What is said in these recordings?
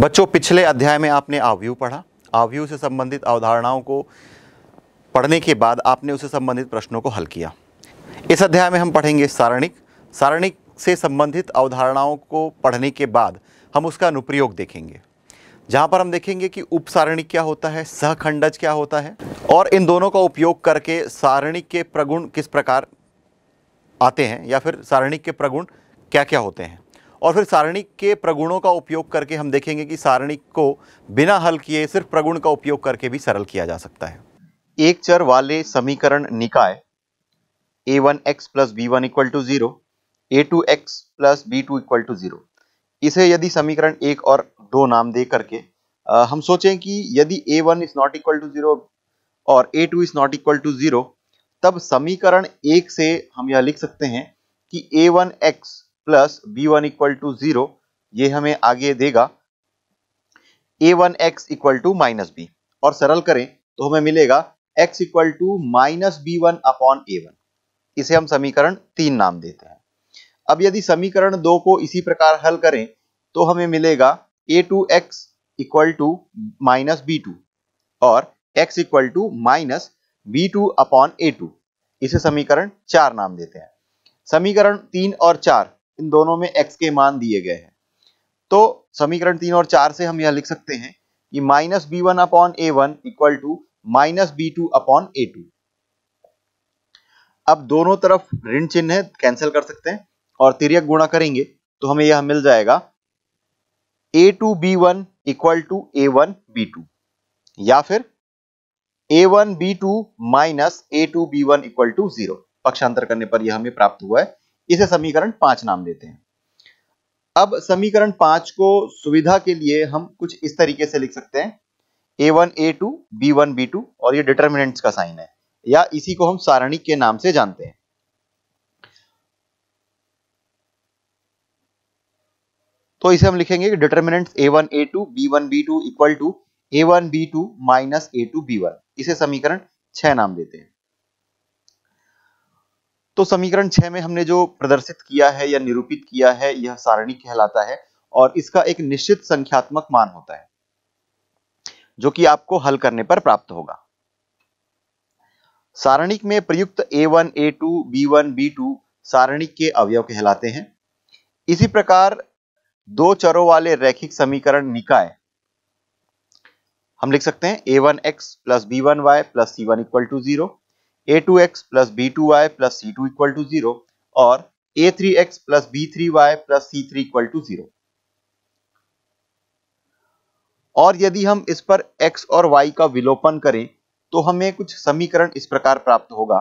बच्चों पिछले अध्याय में आपने आवयु पढ़ा आवयु से संबंधित अवधारणाओं को पढ़ने के बाद आपने उसे संबंधित प्रश्नों को हल किया इस अध्याय में हम पढ़ेंगे सारणिक सारणिक से संबंधित अवधारणाओं को पढ़ने के बाद हम उसका अनुप्रयोग देखेंगे जहाँ पर हम देखेंगे कि उपसारणिक क्या होता है सहखंडज क्या होता है और इन दोनों का उपयोग करके सारणिक के प्रगुण किस प्रकार आते हैं या फिर सारणिक के प्रगुण क्या क्या होते हैं और फिर सारणिक के प्रगुणों का उपयोग करके हम देखेंगे कि सारणिक को बिना हल किए सिर्फ प्रगुण का उपयोग करके भी सरल किया जा सकता है एक चर वाले समीकरण निकाय a one x plus b one equal to zero a two x plus b two equal to zero इसे यदि समीकरण एक और दो नाम दे करके आ, हम सोचें कि यदि a one is not equal to zero और a two is not equal to zero तब समीकरण एक से हम यह लिख सकते हैं कि a one x plus b one equal to zero ये हमें आगे देगा a one x equal to minus b और सरल करें तो हमें मिलेगा x equal to minus b one upon a one इसे हम समीकरण तीन नाम देते हैं अब यदि समीकरण दो को इसी प्रकार हल करें तो हमें मिलेगा a two x equal to minus b two और x equal to minus b two upon a two इसे समीकरण चार नाम देते हैं समीकरण तीन और चार इन दोनों में एक्स के मान दिए गए हैं तो समीकरण तीन और चार से हम यह लिख सकते हैं कि minus b one upon a one equal to minus b two upon a two अब दोनों तरफ ऋण चिन्ह है कैंसिल कर सकते हैं और तिरक गुणा करेंगे तो हमें यह मिल जाएगा a two b one equal to a one b two या फिर a one b two minus a two b one equal to zero पक्षांतर करने पर यह हमें प्राप्त हुआ है इसे समीकरण पांच नाम देते हैं अब समीकरण पांच को सुविधा के लिए हम कुछ इस तरीके से लिख सकते हैं a one a two b one b two और ये डिटर्मिनेंट्स का साइन है या इसी को हम सारणी के नाम से जानते हैं तो इसे हम लिखेंगे determinants a one a two b one b two equal to a one b two minus a two b one इसे समीकरण छह नाम देते हैं तो समीकरण छह में हमने जो प्रदर्शित किया है या निरूपित किया है यह सारणी कहलाता है और इसका एक निश्चित संख्यात्मक मान होता है जो कि आपको हल करने पर प्राप्त होगा सारणिक में प्रयुक्त a1, a2, b1, b2 सारणिक के अवयव कहलाते हैं इसी प्रकार दो चरों वाले रैखिक समीकरण निकाय हम लिख सकते हैं a1x one x plus b one y plus c one equal to zero a two x plus b two y plus c two equal to zero और a three x plus b three y plus c three equal to zero और यदि हम इस पर x और y का विलोपन करें तो हमें कुछ समीकरण इस प्रकार प्राप्त होगा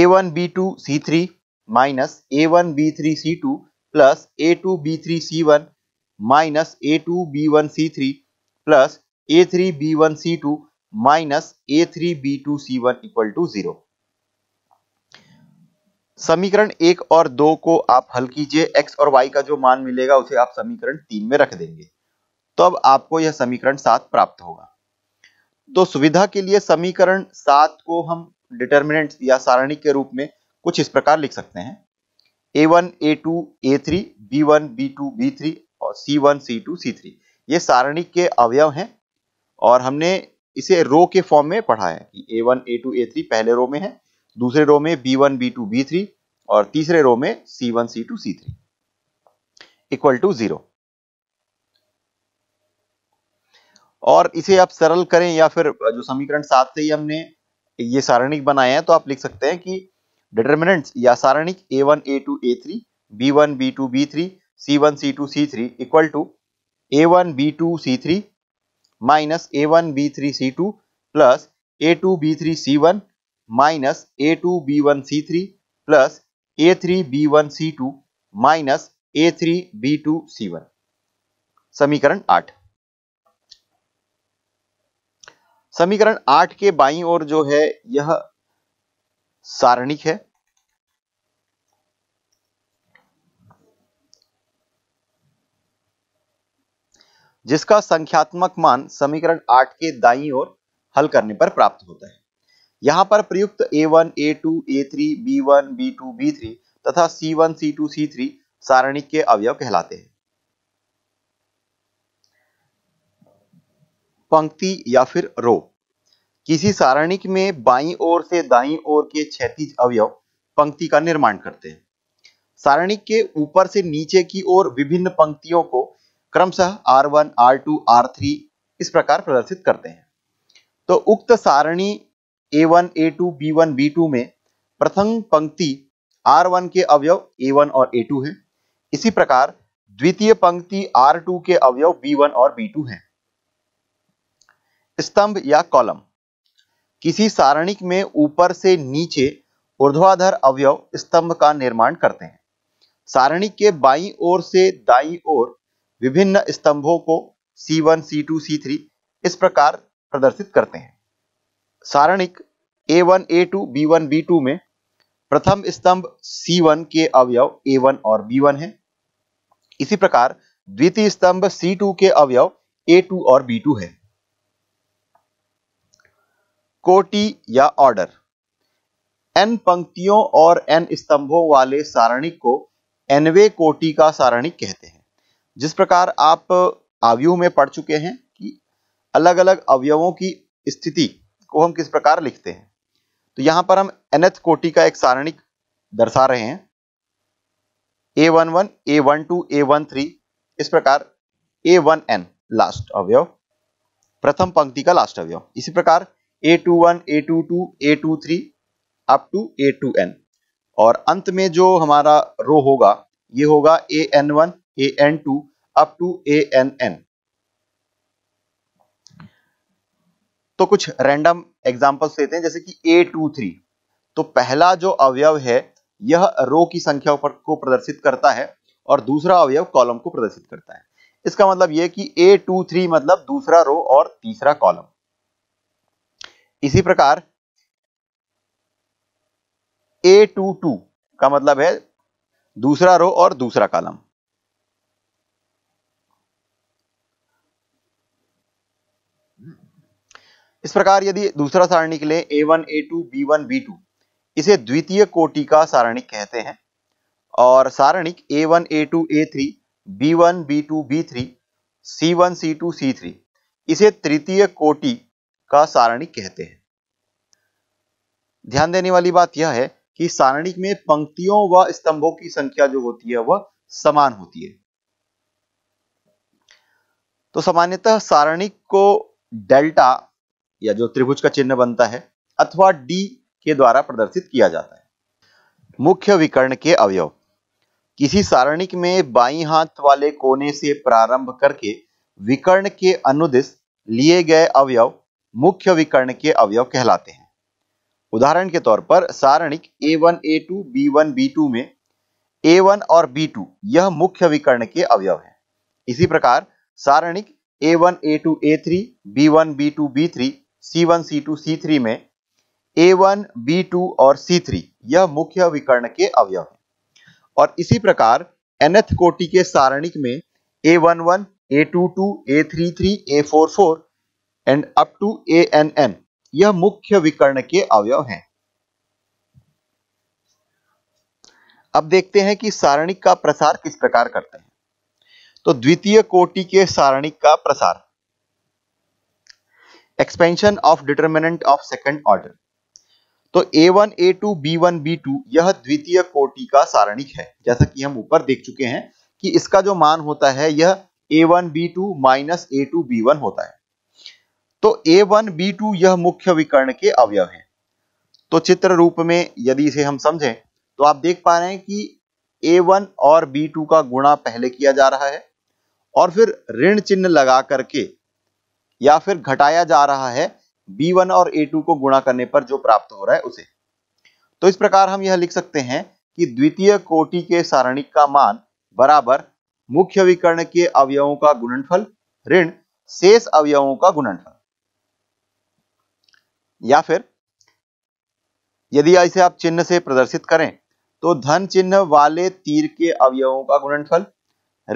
a one b two c three minus a one b three c two plus a two b three c one minus a two b one c three plus a three b one c two minus a three b two c one equal to zero समीकरण एक और दो को आप हल कीजिए x और y का जो मान मिलेगा उसे आप समीकरण तीन में रख देंगे तो अब आपको यह समीकरण सात प्राप्त होगा तो सुविधा के लिए समीकरण सात को हम डिटर्मिनेंट या सारणी के रूप में कुछ इस प्रकार लिख सकते हैं a one a two a three b one b two b three और c one c two c three ये सारणी के अवयव हैं और हमने इसे रो के फॉर्म में पढ़ा है कि a one a two a three पहले रो में है दूसरे रो में b one b two b three और तीसरे रो में c one c two c three equal to zero और इसे आप सरल करें या फिर जो समीकरण सात से ही हमने ये सारणिक बनाए हैं तो आप लिख सकते हैं कि डिटर्मिनेंट या सारणिक a one a two a three b one b two b three c one c two c three equal to a one b two c three minus a one b three c two plus a two b three c one minus a two b one c three plus a three b one c two minus a three b two c one समीकरण आठ समीकरण आठ के by और जो है यह सारणिक है जिसका संख्यात्मक मान समीकरण आठ के दाई ओर हल करने पर प्राप्त होता है यहाँ पर प्रयुक्त ए one a two A B3 तथा C1, C2, C3 सारणिक के अवयव कहलाते हैं पंक्ति या फिर रो किसी सारणिक में बाईं ओर से दाईं ओर के क्षैतिज अवयव पंक्ति का निर्माण करते हैं सारणिक के ऊपर से नीचे की ओर विभिन्न पंक्तियों को क्रमशः R1, R2, R3 इस प्रकार प्रदर्शित करते हैं तो उक्त सारणी A1, A2, B1, B2 में प्रथम पंक्ति R1 के अवयव A1 और A2 है इसी प्रकार द्वितीय पंक्ति R2 के अवयव B1 और B2 है स्तंभ या कॉलम किसी सारणिक में ऊपर से नीचे ऊर्ध्वाधर अवयव स्तंभ का निर्माण करते हैं सारणिक के बाईं ओर से दाईं ओर विभिन्न स्तंभों को C1, C2, C3 इस प्रकार प्रदर्शित करते हैं सारणिक A1, A2, B1, B2 में प्रथम स्तंभ C1 के अवयव A1 और B1 है इसी प्रकार द्वितीय स्तंभ C2 के अवयव A2 और B2 है कोटि या ऑर्डर n पंक्तियों और n स्तंभों वाले सारणिक को nवे कोटि का सारणिक कहते हैं जिस प्रकार आप अवयु में पढ़ चुके हैं कि अलग अलग अवयवों की स्थिति को हम किस प्रकार लिखते हैं तो यहां पर हम एनथ कोटि का एक सारणिक दर्शा रहे हैं a one one a one two a one three इस प्रकार ए वन एन लास्ट अवयव प्रथम पंक्ति का लास्ट अवयव इसी प्रकार a two one a two two a two three up to a two n और अंत में जो हमारा रो होगा ये होगा a n one n two two a n n तो कुछ रैंडम एग्जांपल्स देते हैं जैसे कि ए टू थ्री तो पहला जो अवयव है यह रो की संख्या पर को प्रदर्शित करता है और दूसरा अवयव कॉलम को प्रदर्शित करता है इसका मतलब यह कि ए टू थ्री मतलब दूसरा रो और तीसरा कॉलम इसी प्रकार ए टू टू का मतलब है दूसरा रो और दूसरा कॉलम इस प्रकार यदि दूसरा सारणिक लें a one a two b one b two इसे द्वितीय कोटि का सारणिक कहते हैं और सारणिक a one a two a three b one b two b three c one c two c three इसे तृतीय कोटि का सारणिक कहते हैं ध्यान देने वाली बात यह है कि सारणिक में पंक्तियों व स्तंभों की संख्या जो होती है वह समान होती है तो सामान्यतः सारणिक को डेल्टा या जो त्रिभुज का चिन्ह बनता है अथवा डी के द्वारा प्रदर्शित किया जाता है मुख्य विकर्ण के अवयव किसी सारणिक में बाई हाथ वाले कोने से प्रारंभ करके विकर्ण के अनुदिश लिए गए अवयव मुख्य विकर्ण के अवयव कहलाते हैं उदाहरण के तौर पर सारणिक a a one two b one b two में ए वन और बी टू यह मुख्य विकर्ण के अवयव हैं इसी प्रकार सारणिक a a a one two three b one b two b three C1, C2, C3 में A1, B2 और C3 यह मुख्य विकर्ण के अवयव हैं और इसी प्रकार nth कोटि के सारणिक में A11, A22, A33, A44 and up to ANN यह मुख्य विकर्ण के अवयव हैं अब देखते हैं कि सारणिक का प्रसार किस प्रकार करते हैं तो द्वितीय कोटि के सारणिक का प्रसार expansion of determinant of second order तो a a one two b one b two यह द्वितीय कोटि का सारणिक है जैसा कि हम ऊपर देख चुके हैं कि इसका जो मान होता है यह a one b two minus a two b one होता है तो ए वन बी टू यह मुख्य विकर्ण के अवयव है तो चित्र रूप में यदि इसे हम समझें तो आप देख पा रहे हैं कि ए वन और बी टू का गुणा पहले किया जा रहा है और फिर ऋण चिन्ह लगा करके या फिर घटाया जा रहा है b1 और a2 को गुणा करने पर जो प्राप्त हो रहा है उसे तो इस प्रकार हम यह लिख सकते हैं कि द्वितीय कोटि के सारणिक का मान बराबर मुख्य विकर्ण के अवयवों का गुणनफल ऋण शेष अवयवों का गुणनफल या फिर यदि इसे आप चिन्ह से प्रदर्शित करें तो धन चिन्ह वाले तीर के अवयवों का गुणनफल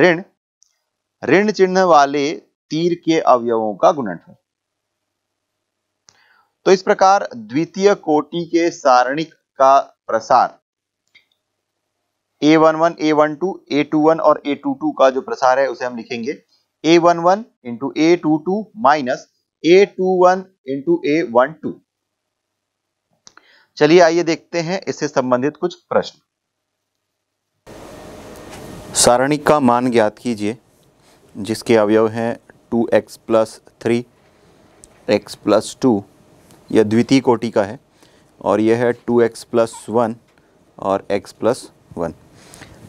ऋण ऋण चिन्ह वाले तीर के अवयवों का गुणनफल तो इस प्रकार द्वितीय कोटि के सारणिक का प्रसार A11, A12, A21 और A22 का जो प्रसार है उसे हम लिखेंगे A11 into a two two minus a two one into a one two चलिए आइए देखते हैं इससे संबंधित कुछ प्रश्न सारणिक का मान ज्ञात कीजिए जिसके अवयव हैं two x plus three x plus two यह द्वितीय कोटि का है और यह है टू एक्स प्लस वन और एक्स प्लस वन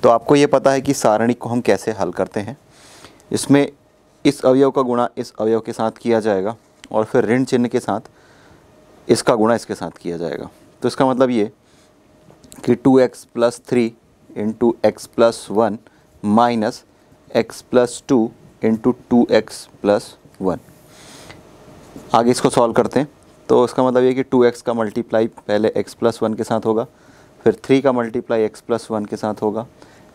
तो आपको ये पता है कि सारणी को हम कैसे हल करते हैं इसमें इस अवयव का गुणा इस अवयव के साथ किया जाएगा और फिर ऋण चिन्ह के साथ इसका गुणा इसके साथ किया जाएगा तो इसका मतलब ये कि two x plus three into x plus one minus x plus two into two x plus one आगे इसको सॉल्व करते हैं तो इसका मतलब ये कि टू एक्स का मल्टीप्लाई पहले एक्स प्लस वन के साथ होगा फिर थ्री का मल्टीप्लाई एक्स प्लस वन के साथ होगा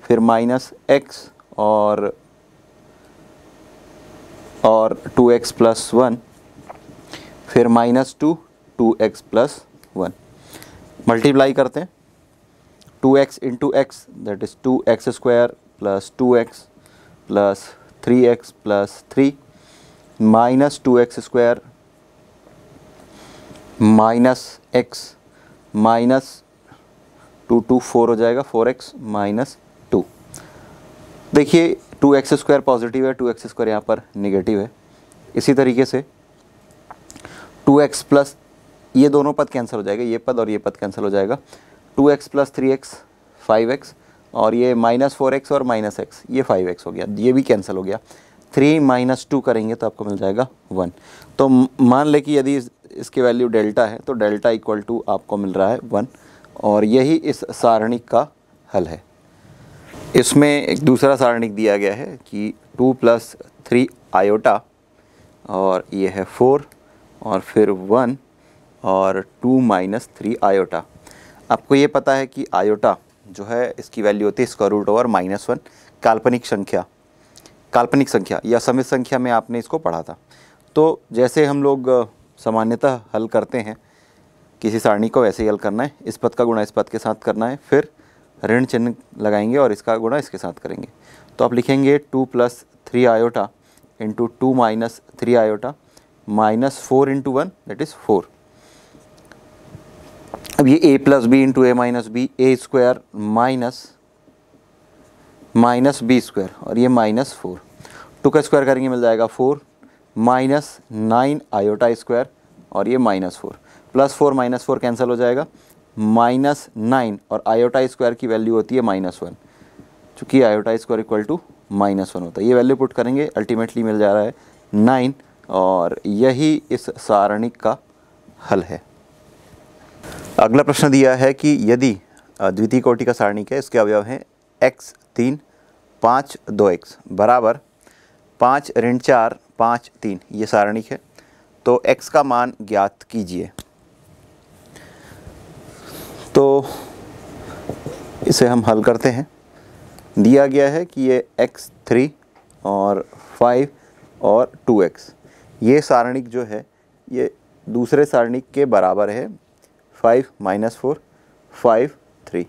फिर माइनस एक्स और और टू एक्स प्लस वन फिर minus two two x plus one multiply करते हैं two x into x that is two x square plus two x plus three x plus three minus two x square minus x minus two two four हो जाएगा four x minus two देखिए two x square positive है two x square यहाँ पर negative है इसी तरीके से टू एक्स प्लस ये दोनों पद कैंसिल हो जाएगा ये पद और ये पद कैंसिल हो जाएगा two x plus three x five x और ये माइनस फोर एक्स और माइनस एक्स ये फाइव एक्स हो गया ये भी कैंसिल हो गया थ्री माइनस टू करेंगे तो आपको मिल जाएगा वन तो मान ले कि यदि इसकी वैल्यू डेल्टा है तो डेल्टा इक्वल टू आपको मिल रहा है वन और यही इस सारणिक का हल है इसमें एक दूसरा सारणिक दिया गया है कि टू प्लस थ्री आयोटा और ये है फोर और फिर वन और टू माइनस थ्री आयोटा आपको ये पता है कि आयोटा जो है इसकी वैल्यू होती है square root over minus one काल्पनिक संख्या काल्पनिक संख्या या समित संख्या में आपने इसको पढ़ा था तो जैसे हम लोग सामान्यतः हल करते हैं किसी सारणी को वैसे ही हल करना है इस पद का गुणा इस पद के साथ करना है फिर ऋण चिन्ह लगाएंगे और इसका गुणा इसके साथ करेंगे तो आप लिखेंगे two plus three iota into two minus three iota minus four into one that is four अब ये a plus b into a minus b a square minus minus b square और ये माइनस फोर टू का square करेंगे मिल जाएगा four minus nine iota square और ये minus four plus four minus four cancel हो जाएगा माइनस नाइन और आयोटा स्क्वायर की वैल्यू होती है माइनस वन चूँकि iota square equal to minus one होता है ये वैल्यू पुट करेंगे अल्टीमेटली मिल जा रहा है नाइन और यही इस सारणिक का हल है अगला प्रश्न दिया है कि यदि द्वितीय कोटि का सारणिक है इसके अवयव हैं एक्स तीन पाँच दो एक्स बराबर पाँच ऋण चार पाँच तीन ये सारणिक है तो एक्स का मान ज्ञात कीजिए तो इसे हम हल करते हैं दिया गया है कि ये एक्स थ्री और फाइव और टू एक्स ये सारणिक जो है ये दूसरे सारणिक के बराबर है five minus four five three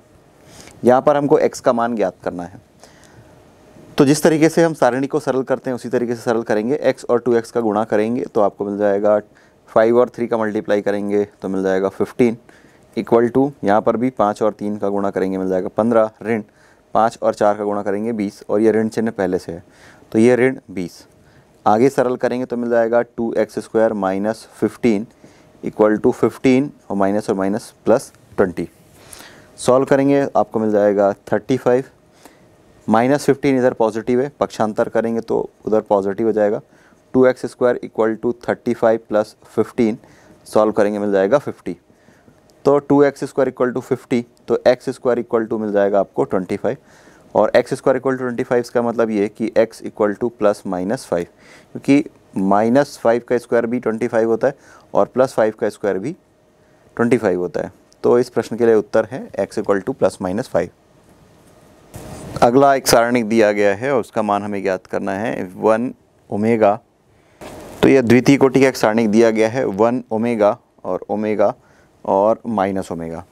यहाँ पर हमको एक्स का मान ज्ञात करना है तो जिस तरीके से हम सारणी को सरल करते हैं उसी तरीके से सरल करेंगे एक्स और टू एक्स का गुणा करेंगे तो आपको मिल जाएगा फाइव और थ्री का मल्टीप्लाई करेंगे तो मिल जाएगा फिफ्टीन इक्वल टू यहाँ पर भी पाँच और तीन का गुणा करेंगे मिल जाएगा पंद्रह ऋण पाँच और चार का गुणा करेंगे बीस और ये ऋण चिन्ह पहले से है तो ये ऋण बीस आगे सरल करेंगे तो मिल जाएगा two x square minus fifteen equal to fifteen और माइनस और माइनस प्लस ट्वेंटी सॉल्व करेंगे आपको मिल जाएगा थर्टी फाइव माइनस फिफ्टीन इधर पॉजिटिव है पक्षांतर करेंगे तो उधर पॉजिटिव हो जाएगा two x square equal to thirty five plus fifteen solve करेंगे मिल जाएगा फिफ्टी तो two x square equal to fifty तो एक्स स्क्वायर इक्वल टू मिल जाएगा आपको ट्वेंटी फाइव और x square equal to twenty five इसका मतलब ये कि x equal to plus minus five क्योंकि माइनस फाइव का स्क्वायर भी ट्वेंटी फाइव होता है और प्लस फाइव का स्क्वायर भी ट्वेंटी फाइव होता है तो इस प्रश्न के लिए उत्तर है x equal to plus minus five अगला एक सारणिक दिया गया है और उसका मान हमें ज्ञात करना है वन ओमेगा तो यह द्वितीय कोटि का एक सारणिक दिया गया है वन ओमेगा और ओमेगा और माइनस ओमेगा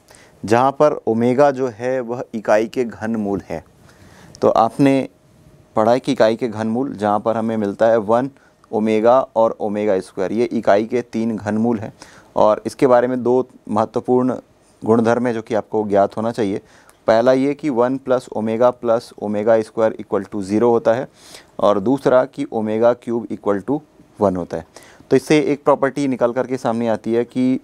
जहाँ पर ओमेगा जो है वह इकाई के घन मूल है तो आपने पढ़ाई की इकाई के घनमूल जहाँ पर हमें मिलता है वन ओमेगा और ओमेगा स्क्वायर ये इकाई के तीन घनमूल हैं और इसके बारे में दो महत्वपूर्ण गुणधर्म है जो कि आपको ज्ञात होना चाहिए पहला ये कि one plus omega plus omega square equal to zero होता है और दूसरा कि omega cube equal to one होता है तो इससे एक प्रॉपर्टी निकल करके सामने आती है कि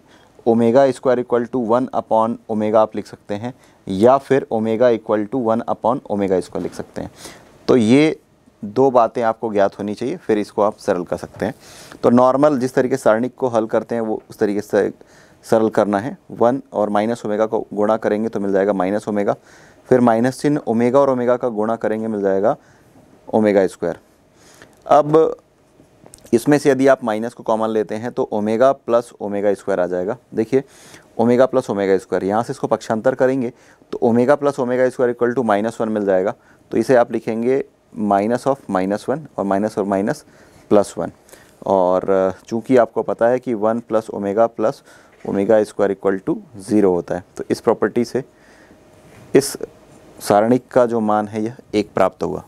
omega square equal to one upon omega आप लिख सकते हैं या फिर omega equal to one upon omega square लिख सकते हैं तो ये दो बातें आपको ज्ञात होनी चाहिए फिर इसको आप सरल कर सकते हैं तो नॉर्मल जिस तरीके सारणिक को हल करते हैं वो उस तरीके से सरल करना है वन और माइनस ओमेगा को गुणा करेंगे तो मिल जाएगा माइनस ओमेगा फिर माइनस चिन्ह ओमेगा और ओमेगा का गुणा करेंगे मिल जाएगा ओमेगा स्क्वायर अब इसमें से यदि आप माइनस को कॉमन लेते हैं तो ओमेगा प्लस ओमेगा स्क्वायर आ जाएगा देखिए ओमेगा प्लस ओमेगा स्क्वायर यहाँ से इसको पक्षांतर करेंगे तो omega plus omega square equal to minus one मिल जाएगा तो इसे आप लिखेंगे माइनस ऑफ माइनस वन और माइनस और माइनस प्लस वन और चूंकि आपको पता है कि one plus omega plus omega square equal to zero होता है तो इस प्रॉपर्टी से इस सारणिक का जो मान है यह एक प्राप्त हुआ